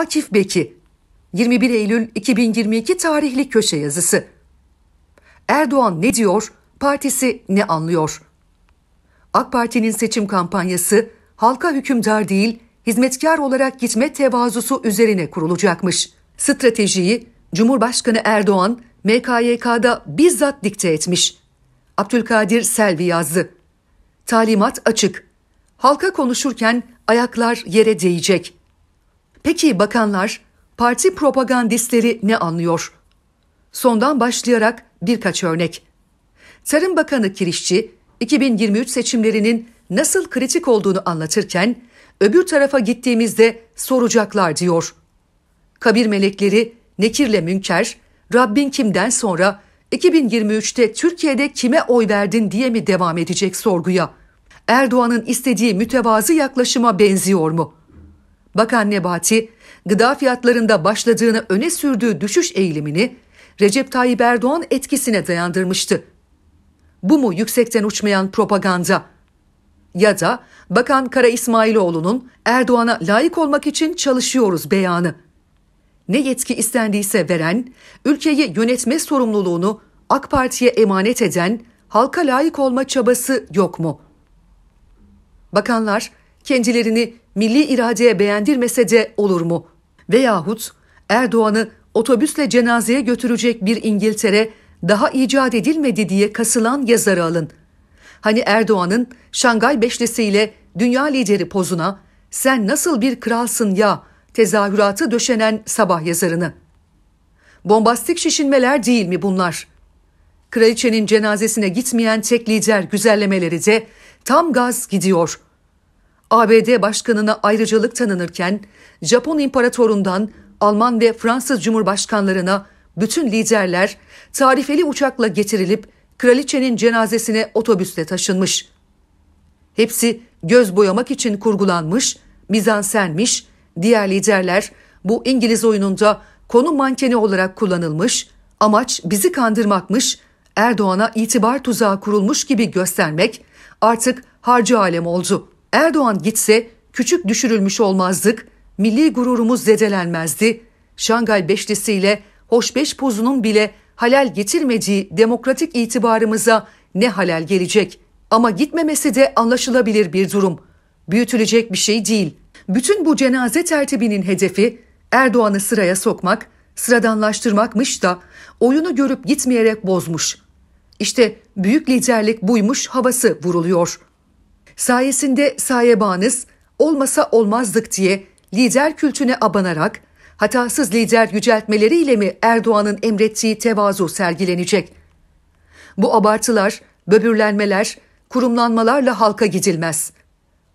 Akif Beki 21 Eylül 2022 tarihli köşe yazısı. Erdoğan ne diyor? Partisi ne anlıyor? AK Parti'nin seçim kampanyası halka hükümdar değil, hizmetkar olarak gitme tevazusu üzerine kurulacakmış. Stratejiyi Cumhurbaşkanı Erdoğan MKYK'da bizzat dikte etmiş. Abdülkadir Selvi yazdı. Talimat açık. Halka konuşurken ayaklar yere değecek. Peki bakanlar, parti propagandistleri ne anlıyor? Sondan başlayarak birkaç örnek. Tarım Bakanı Kirişçi, 2023 seçimlerinin nasıl kritik olduğunu anlatırken, öbür tarafa gittiğimizde soracaklar diyor. Kabir melekleri Nekir'le Münker, Rabbin kimden sonra 2023'te Türkiye'de kime oy verdin diye mi devam edecek sorguya? Erdoğan'ın istediği mütevazı yaklaşıma benziyor mu?'' Bakan Nebati, gıda fiyatlarında başladığını öne sürdüğü düşüş eğilimini Recep Tayyip Erdoğan etkisine dayandırmıştı. Bu mu yüksekten uçmayan propaganda? Ya da Bakan Kara İsmailoğlu'nun Erdoğan'a layık olmak için çalışıyoruz beyanı. Ne yetki istendiyse veren, ülkeyi yönetme sorumluluğunu AK Parti'ye emanet eden halka layık olma çabası yok mu? Bakanlar kendilerini milli iradeye beğendirmese de olur mu? Veyahut Erdoğan'ı otobüsle cenazeye götürecek bir İngiltere daha icat edilmedi diye kasılan yazarı alın. Hani Erdoğan'ın Şangay beşlesiyle dünya lideri pozuna sen nasıl bir kralsın ya tezahüratı döşenen sabah yazarını. Bombastik şişinmeler değil mi bunlar? Kraliçenin cenazesine gitmeyen tek lider güzellemeleri de tam gaz gidiyor.'' ABD Başkanı'na ayrıcalık tanınırken Japon imparatorundan, Alman ve Fransız Cumhurbaşkanlarına bütün liderler tarifeli uçakla getirilip kraliçenin cenazesine otobüsle taşınmış. Hepsi göz boyamak için kurgulanmış, mizansenmiş, diğer liderler bu İngiliz oyununda konu mankeni olarak kullanılmış, amaç bizi kandırmakmış, Erdoğan'a itibar tuzağı kurulmuş gibi göstermek artık harcı alem oldu.'' Erdoğan gitse küçük düşürülmüş olmazdık, milli gururumuz zedelenmezdi. Şangay Beşlisi'yle hoşbeş pozunun bile halel getirmediği demokratik itibarımıza ne halel gelecek? Ama gitmemesi de anlaşılabilir bir durum. Büyütülecek bir şey değil. Bütün bu cenaze tertibinin hedefi Erdoğan'ı sıraya sokmak, sıradanlaştırmakmış da oyunu görüp gitmeyerek bozmuş. İşte büyük liderlik buymuş havası vuruluyor.'' Sayesinde sayebanız olmasa olmazdık diye lider kültüne abanarak hatasız lider yüceltmeleriyle mi Erdoğan'ın emrettiği tevazu sergilenecek? Bu abartılar, böbürlenmeler, kurumlanmalarla halka gidilmez.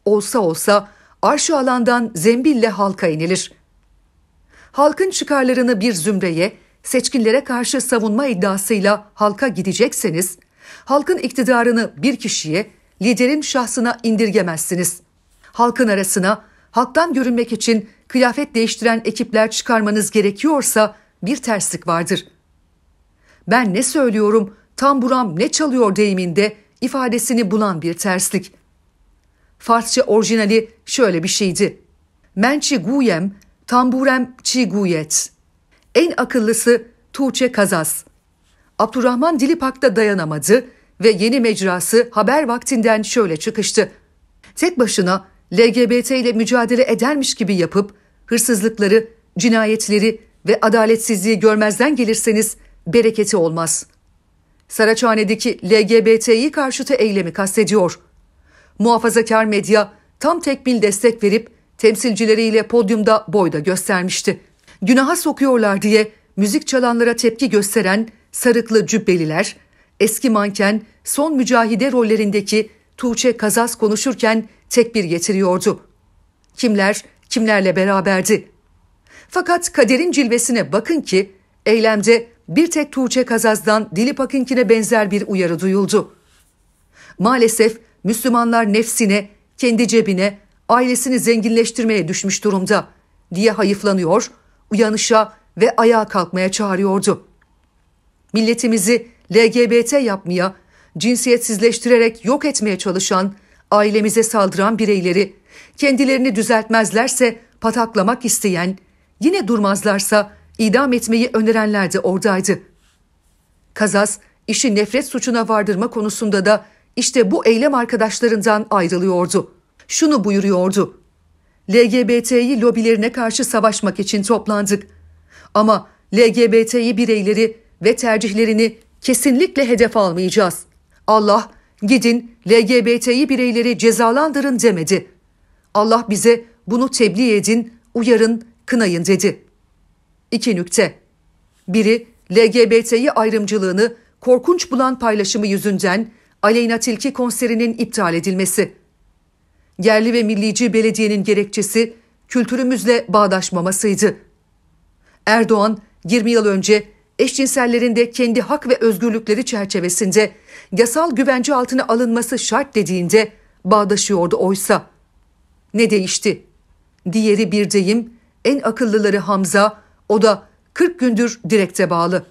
Olsa olsa arşı alandan zembille halka inilir. Halkın çıkarlarını bir zümreye, seçkinlere karşı savunma iddiasıyla halka gidecekseniz, halkın iktidarını bir kişiye, liderin şahsına indirgemezsiniz. Halkın arasına, halktan görünmek için kıyafet değiştiren ekipler çıkarmanız gerekiyorsa bir terslik vardır. Ben ne söylüyorum, tamburam ne çalıyor deyiminde ifadesini bulan bir terslik. Farsça orijinali şöyle bir şeydi. Mençi guyem, tamburem çi guyet. En akıllısı Tuğçe Kazas. Abdurrahman Dilipak da dayanamadı, ve yeni mecrası haber vaktinden şöyle çıkıştı. Tek başına LGBT ile mücadele edermiş gibi yapıp hırsızlıkları, cinayetleri ve adaletsizliği görmezden gelirseniz bereketi olmaz. Saraçhane'deki LGBTİ karşıtı eylemi kastediyor. Muhafazakar medya tam tekbil destek verip temsilcileriyle podyumda boyda göstermişti. Günaha sokuyorlar diye müzik çalanlara tepki gösteren sarıklı cübbeliler Eski manken son mücahide rollerindeki Tuğçe Kazas konuşurken tek bir getiriyordu. Kimler kimlerle beraberdi? Fakat kaderin cilvesine bakın ki eylemde bir tek Tuğçe Kazaz'dan Dilip Akınkine benzer bir uyarı duyuldu. Maalesef Müslümanlar nefsine, kendi cebine, ailesini zenginleştirmeye düşmüş durumda diye hayıflanıyor, uyanışa ve ayağa kalkmaya çağırıyordu. Milletimizi LGBT yapmaya, cinsiyetsizleştirerek yok etmeye çalışan, ailemize saldıran bireyleri, kendilerini düzeltmezlerse pataklamak isteyen, yine durmazlarsa idam etmeyi önerenler de oradaydı. Kazas, işi nefret suçuna vardırma konusunda da işte bu eylem arkadaşlarından ayrılıyordu. Şunu buyuruyordu. LGBT'yi lobilerine karşı savaşmak için toplandık. Ama LGBT'yi bireyleri ve tercihlerini kesinlikle hedef almayacağız. Allah gidin LGBT'yi bireyleri cezalandırın demedi. Allah bize bunu tebliğ edin, uyarın, kınayın dedi. İki nükte. Biri LGBT'yi ayrımcılığını korkunç bulan paylaşımı yüzünden Aleyna Tilki konserinin iptal edilmesi. Yerli ve millici belediyenin gerekçesi kültürümüzle bağdaşmamasıydı. Erdoğan 20 yıl önce eşcinsellerin de kendi hak ve özgürlükleri çerçevesinde yasal güvence altına alınması şart dediğinde bağdaşıyordu oysa. Ne değişti? Diğeri bir deyim, en akıllıları Hamza, o da 40 gündür direkte bağlı.